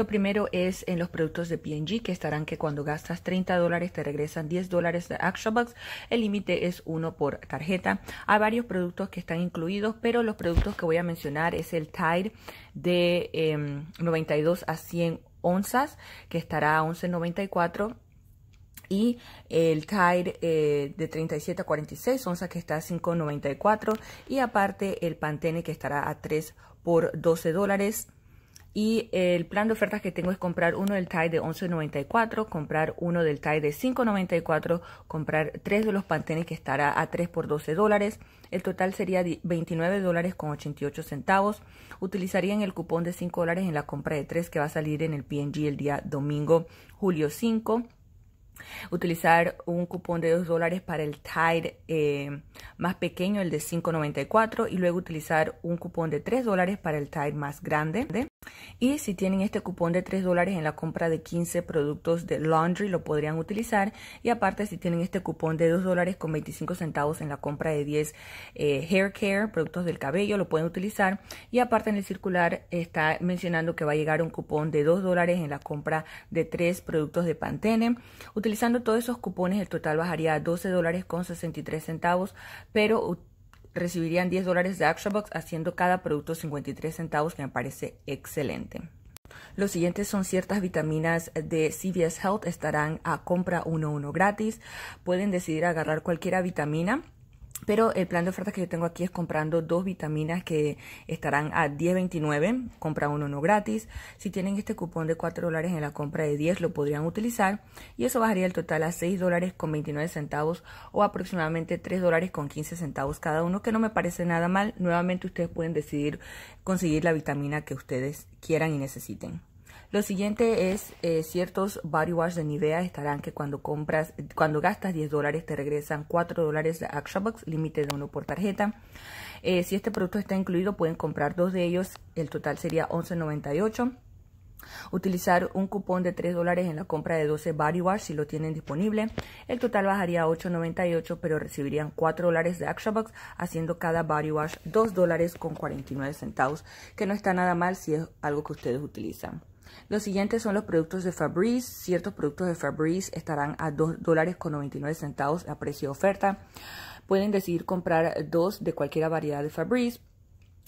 Lo primero es en los productos de PNG que estarán que cuando gastas 30 dólares te regresan 10 dólares de Action Bucks. El límite es uno por tarjeta. Hay varios productos que están incluidos, pero los productos que voy a mencionar es el Tide de 92 em, a 100 onzas que estará a 11.94 y el Tide eh, de 37 a 46 onzas que está a 5.94 y aparte el Pantene que estará a 3 por 12 dólares y el plan de ofertas que tengo es comprar uno del tie de 11.94, comprar uno del tie de 5.94, comprar tres de los pantenes que estará a 3 por 12 dólares. El total sería $29.88. dólares Utilizarían el cupón de 5 dólares en la compra de 3 que va a salir en el PNG el día domingo, julio 5. Utilizar un cupón de 2 dólares para el Tide eh, más pequeño, el de 5.94, y luego utilizar un cupón de 3 dólares para el Tide más grande. Y si tienen este cupón de 3 dólares en la compra de 15 productos de laundry, lo podrían utilizar. Y aparte, si tienen este cupón de 2 dólares con 25 centavos en la compra de 10 eh, hair care, productos del cabello, lo pueden utilizar. Y aparte, en el circular está mencionando que va a llegar un cupón de 2 dólares en la compra de 3 productos de Pantene. Utilizando todos esos cupones, el total bajaría a 12 dólares con 63 centavos, pero recibirían 10 dólares de ActionBox haciendo cada producto 53 centavos, que me parece excelente. Los siguientes son ciertas vitaminas de CVS Health, estarán a compra uno uno gratis. Pueden decidir agarrar cualquiera vitamina pero el plan de ofertas que yo tengo aquí es comprando dos vitaminas que estarán a 10.29. Compra uno, no gratis. Si tienen este cupón de 4 dólares en la compra de 10, lo podrían utilizar. Y eso bajaría el total a 6 dólares con 29 centavos o aproximadamente 3 dólares con 15 centavos cada uno, que no me parece nada mal. Nuevamente ustedes pueden decidir conseguir la vitamina que ustedes quieran y necesiten. Lo siguiente es eh, ciertos body wash de Nivea estarán que cuando compras, cuando gastas 10 dólares te regresan 4 dólares de Action límite de uno por tarjeta. Eh, si este producto está incluido pueden comprar dos de ellos, el total sería $11.98. Utilizar un cupón de 3 dólares en la compra de 12 body wash si lo tienen disponible. El total bajaría a 8.98 pero recibirían 4 dólares de Action haciendo cada body wash 2 dólares con 49 centavos que no está nada mal si es algo que ustedes utilizan. Los siguientes son los productos de Fabrice. Ciertos productos de Fabrice estarán a $2.99 dólares con centavos a precio de oferta. Pueden decidir comprar dos de cualquier variedad de Fabrice.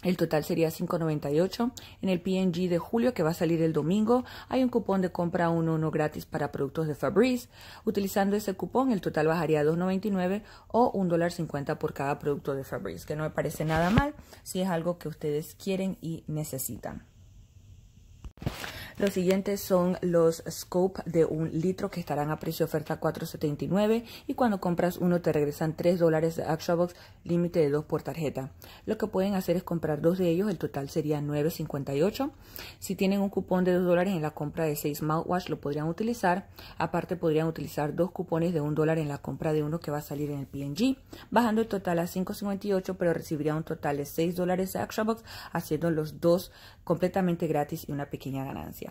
El total sería 5.98. En el PNG de julio, que va a salir el domingo, hay un cupón de compra 1 uno gratis para productos de Fabrice. Utilizando ese cupón, el total bajaría a 2.99 o $1.50 por cada producto de Fabrice, que no me parece nada mal si es algo que ustedes quieren y necesitan. Los siguientes son los scope de un litro que estarán a precio de oferta 4.79 y cuando compras uno te regresan 3 dólares de Box, límite de 2 por tarjeta. Lo que pueden hacer es comprar dos de ellos, el total sería 9.58. Si tienen un cupón de 2 dólares en la compra de 6 mouthwash lo podrían utilizar. Aparte podrían utilizar dos cupones de 1 dólar en la compra de uno que va a salir en el PNG, bajando el total a 5.58 pero recibiría un total de 6 dólares de Box, haciendo los dos completamente gratis y una pequeña ganancia.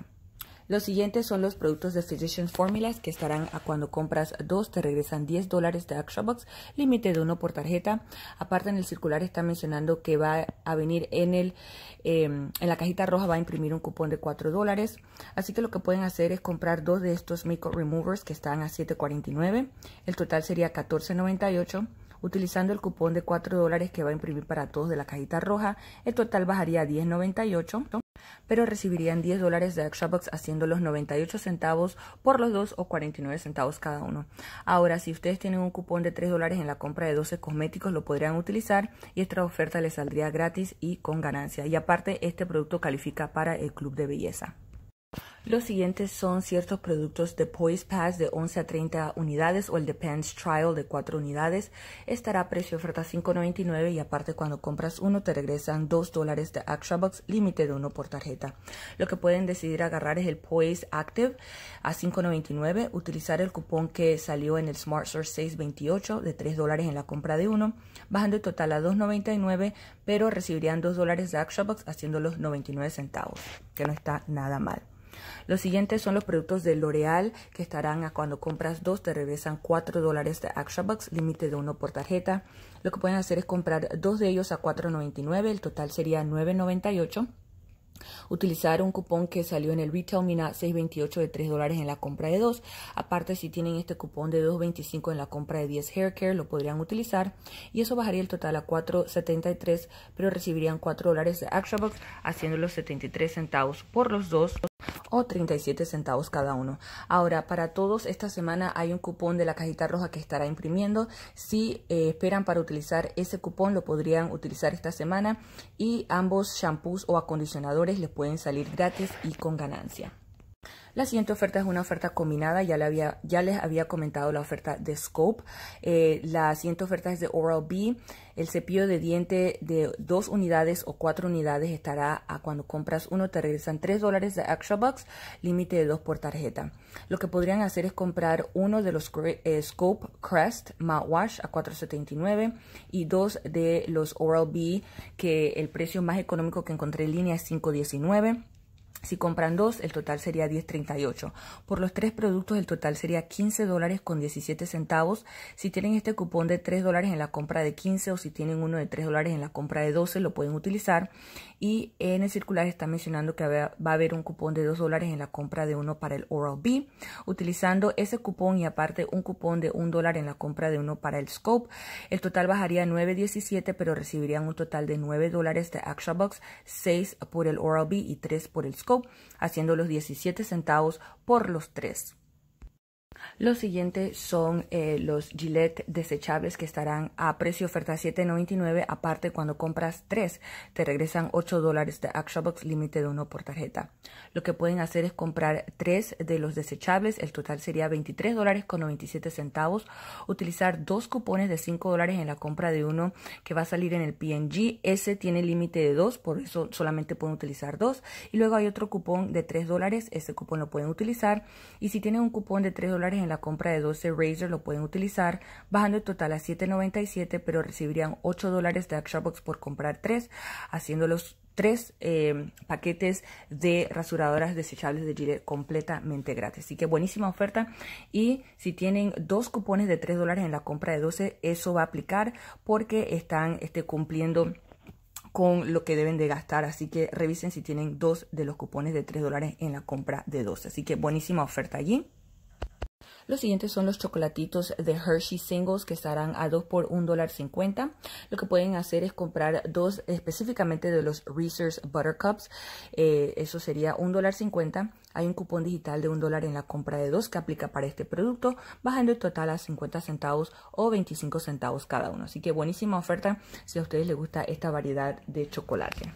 Los siguientes son los productos de Physicians Formulas que estarán a cuando compras dos te regresan 10 dólares de Box, límite de uno por tarjeta. Aparte en el circular está mencionando que va a venir en, el, em, en la cajita roja va a imprimir un cupón de 4 dólares. Así que lo que pueden hacer es comprar dos de estos Micro Removers que están a 7.49. El total sería 14.98 utilizando el cupón de 4 dólares que va a imprimir para todos de la cajita roja, el total bajaría a 10.98 pero recibirían 10 dólares de extra haciendo los 98 centavos por los dos o 49 centavos cada uno. Ahora, si ustedes tienen un cupón de 3 dólares en la compra de 12 cosméticos, lo podrían utilizar y esta oferta les saldría gratis y con ganancia. Y aparte, este producto califica para el club de belleza. Los siguientes son ciertos productos de Poise Pass de 11 a 30 unidades o el Depends Trial de 4 unidades. Estará a precio oferta 5.99 y aparte cuando compras uno te regresan 2 dólares de Extra límite de uno por tarjeta. Lo que pueden decidir agarrar es el Poise Active a 5.99, utilizar el cupón que salió en el Smart 628 de 3 dólares en la compra de uno, bajando el total a 2.99, pero recibirían 2 dólares de Extra haciendo haciéndolos 99 centavos, que no está nada mal. Los siguientes son los productos de L'Oreal que estarán a cuando compras dos te regresan 4 dólares de Extra Bucks, límite de uno por tarjeta. Lo que pueden hacer es comprar dos de ellos a $4.99, el total sería $9.98. Utilizar un cupón que salió en el Retail Mina 628 de 3 dólares en la compra de dos. Aparte, si tienen este cupón de 2.25 en la compra de 10 Hair Care, lo podrían utilizar. Y eso bajaría el total a 4.73, pero recibirían 4 dólares de Extra Box, haciendo los 73 centavos por los dos o 37 centavos cada uno. Ahora, para todos esta semana hay un cupón de la cajita roja que estará imprimiendo. Si eh, esperan para utilizar ese cupón, lo podrían utilizar esta semana y ambos shampoos o acondicionadores les pueden salir gratis y con ganancia. La siguiente oferta es una oferta combinada, ya, les había comentado la oferta de Scope. Eh, la siguiente oferta es de Oral-B. El cepillo de diente de dos unidades o cuatro unidades estará a cuando compras uno te regresan tres dólares de Extra Bucks, límite de dos por tarjeta. Lo que podrían hacer es comprar uno de los eh, Scope Crest Wash a 4.79 y dos de los Oral-B que el precio más económico que encontré en línea es 5.19. Si compran dos, el total sería 10.38. Por los tres productos, el total sería 15 dólares con 17 centavos. Si tienen este cupón de 3 dólares en la compra de 15 o si tienen uno de 3 dólares en la compra de 12, lo pueden utilizar. Y en el circular está mencionando que va a haber un cupón de 2 dólares en la compra de uno para el Oral B. Utilizando ese cupón y aparte un cupón de 1 dólar en la compra de uno para el Scope, el total bajaría a 9.17, pero recibirían un total de 9 dólares de Action Box, 6 por el Oral B y 3 por el haciendo los 17 centavos por los tres. Lo siguiente son eh, los gilet desechables que estarán a precio oferta 7.99. Aparte, cuando compras 3, te regresan 8 dólares de ActionBox, límite de uno por tarjeta. Lo que pueden hacer es comprar 3 de los desechables. El total sería $23.97. dólares Utilizar dos cupones de 5 dólares en la compra de uno que va a salir en el PNG. Ese tiene límite de 2, por eso solamente pueden utilizar dos. Y luego hay otro cupón de 3 dólares. Ese cupón lo pueden utilizar. Y si tienen un cupón de 3 dólares, en la compra de 12 Razer lo pueden utilizar, bajando el total a 7.97, pero recibirían 8 dólares de Xbox por comprar 3, haciendo los tres eh, paquetes de rasuradoras desechables de Gillette completamente gratis. Así que buenísima oferta. Y si tienen dos cupones de 3 dólares en la compra de 12, eso va a aplicar porque están este, cumpliendo con lo que deben de gastar. Así que revisen si tienen dos de los cupones de 3 dólares en la compra de 12. Así que buenísima oferta allí. Los siguientes son los chocolatitos de Hershey Singles que estarán a 2 por $1.50. Lo que pueden hacer es comprar dos específicamente de los Reese's Buttercups. Eh, eso sería $1.50. Hay un cupón digital de $1 dólar en la compra de dos que aplica para este producto, bajando el total a 50 centavos o 25 centavos cada uno. Así que buenísima oferta si a ustedes les gusta esta variedad de chocolate.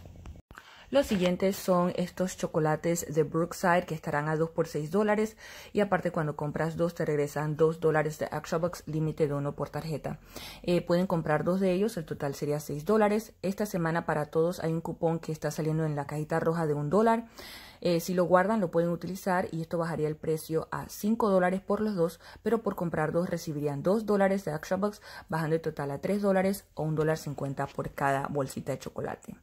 Los siguientes son estos chocolates de Brookside que estarán a 2 por 6 dólares y aparte cuando compras dos te regresan 2 dólares de Action límite de uno por tarjeta. Eh, pueden comprar dos de ellos, el total sería 6 dólares. Esta semana para todos hay un cupón que está saliendo en la cajita roja de un dólar. Eh, si lo guardan lo pueden utilizar y esto bajaría el precio a 5 dólares por los dos, pero por comprar dos recibirían 2 dólares de Action bajando el total a 3 dólares o $1.50 por cada bolsita de chocolate.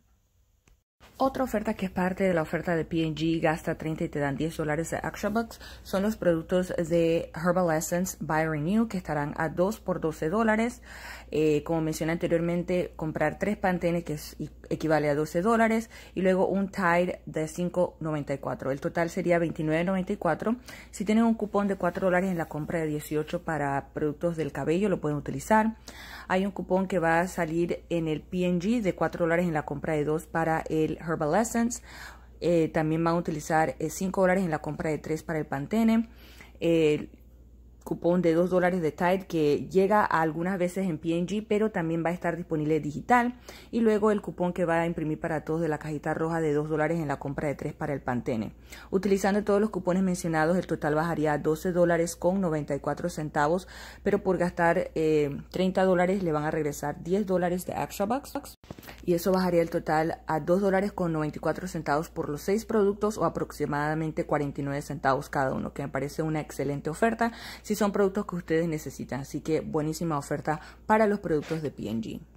Otra oferta que es parte de la oferta de P&G, gasta 30 y te dan 10 dólares de Action Bucks, son los productos de Herbal Essence by Renew, que estarán a 2 por 12 dólares. Eh, como mencioné anteriormente, comprar 3 pantenes que equivale a 12 dólares, y luego un Tide de 5.94. El total sería 29.94. Si tienen un cupón de 4 dólares en la compra de 18 para productos del cabello, lo pueden utilizar hay un cupón que va a salir en el PNG de 4 dólares en la compra de 2 para el Herbal Essence. Eh, también van a utilizar 5 eh, dólares en la compra de 3 para el Pantene cupón de 2 dólares de Tide que llega algunas veces en PNG, pero también va a estar disponible digital. Y luego el cupón que va a imprimir para todos de la cajita roja de 2 dólares en la compra de 3 para el Pantene. Utilizando todos los cupones mencionados, el total bajaría a 12 dólares con 94 centavos, pero por gastar 30 eh, dólares le van a regresar 10 dólares de Extra Box Y eso bajaría el total a 2 dólares con 94 centavos por los 6 productos o aproximadamente 49 centavos cada uno, que me parece una excelente oferta son productos que ustedes necesitan. Así que buenísima oferta para los productos de png